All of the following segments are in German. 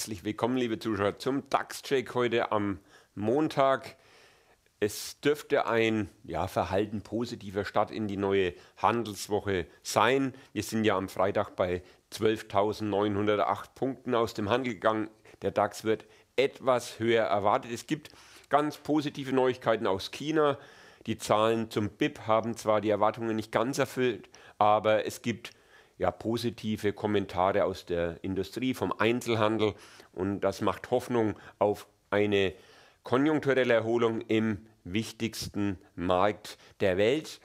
Herzlich willkommen, liebe Zuschauer, zum DAX-Check heute am Montag. Es dürfte ein ja, verhalten positiver Start in die neue Handelswoche sein. Wir sind ja am Freitag bei 12.908 Punkten aus dem Handel gegangen. Der DAX wird etwas höher erwartet. Es gibt ganz positive Neuigkeiten aus China. Die Zahlen zum BIP haben zwar die Erwartungen nicht ganz erfüllt, aber es gibt ja, positive Kommentare aus der Industrie, vom Einzelhandel. Und das macht Hoffnung auf eine konjunkturelle Erholung im wichtigsten Markt der Welt.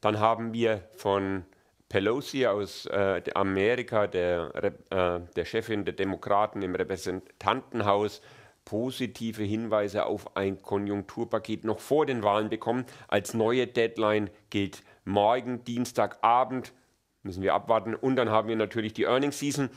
Dann haben wir von Pelosi aus äh, Amerika, der, äh, der Chefin der Demokraten im Repräsentantenhaus, positive Hinweise auf ein Konjunkturpaket noch vor den Wahlen bekommen. Als neue Deadline gilt morgen Dienstagabend Müssen wir abwarten. Und dann haben wir natürlich die Earnings Season.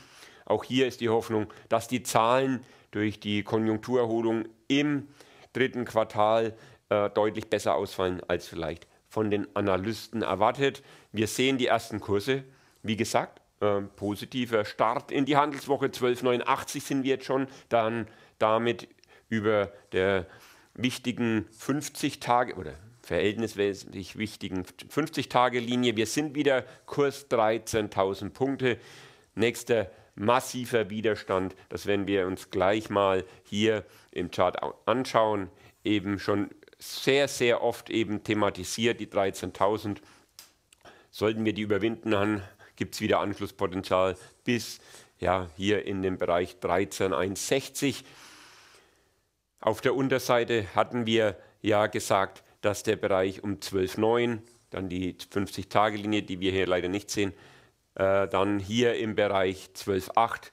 Auch hier ist die Hoffnung, dass die Zahlen durch die Konjunkturerholung im dritten Quartal äh, deutlich besser ausfallen als vielleicht von den Analysten erwartet. Wir sehen die ersten Kurse, wie gesagt, äh, positiver Start in die Handelswoche 1289 sind wir jetzt schon, dann damit über der wichtigen 50 Tage oder verhältnismäßig wichtigen 50-Tage-Linie. Wir sind wieder Kurs 13.000 Punkte. Nächster massiver Widerstand, das werden wir uns gleich mal hier im Chart anschauen, eben schon sehr, sehr oft eben thematisiert, die 13.000. Sollten wir die überwinden, dann gibt es wieder Anschlusspotenzial bis ja, hier in dem Bereich 13.160. Auf der Unterseite hatten wir ja gesagt, dass der Bereich um 12,9, dann die 50-Tage-Linie, die wir hier leider nicht sehen, äh, dann hier im Bereich 12,8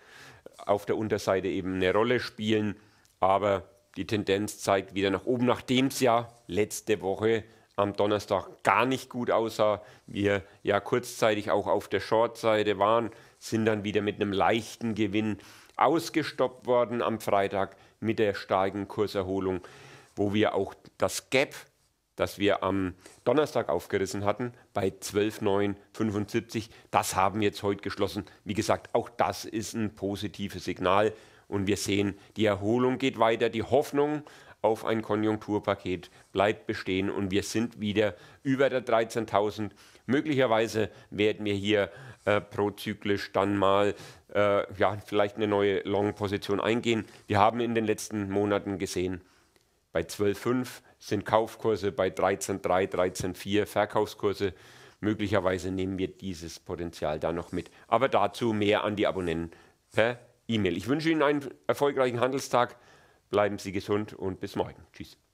auf der Unterseite eben eine Rolle spielen. Aber die Tendenz zeigt wieder nach oben, nachdem es ja letzte Woche am Donnerstag gar nicht gut aussah. Wir ja kurzzeitig auch auf der Short-Seite waren, sind dann wieder mit einem leichten Gewinn ausgestoppt worden am Freitag mit der starken Kurserholung, wo wir auch das Gap das wir am Donnerstag aufgerissen hatten, bei 12,975. Das haben wir jetzt heute geschlossen. Wie gesagt, auch das ist ein positives Signal. Und wir sehen, die Erholung geht weiter. Die Hoffnung auf ein Konjunkturpaket bleibt bestehen. Und wir sind wieder über der 13.000. Möglicherweise werden wir hier äh, prozyklisch dann mal äh, ja, vielleicht eine neue Long-Position eingehen. Wir haben in den letzten Monaten gesehen, bei 12,5 sind Kaufkurse, bei 13,3, 13,4 Verkaufskurse. Möglicherweise nehmen wir dieses Potenzial da noch mit. Aber dazu mehr an die Abonnenten per E-Mail. Ich wünsche Ihnen einen erfolgreichen Handelstag. Bleiben Sie gesund und bis morgen. Tschüss.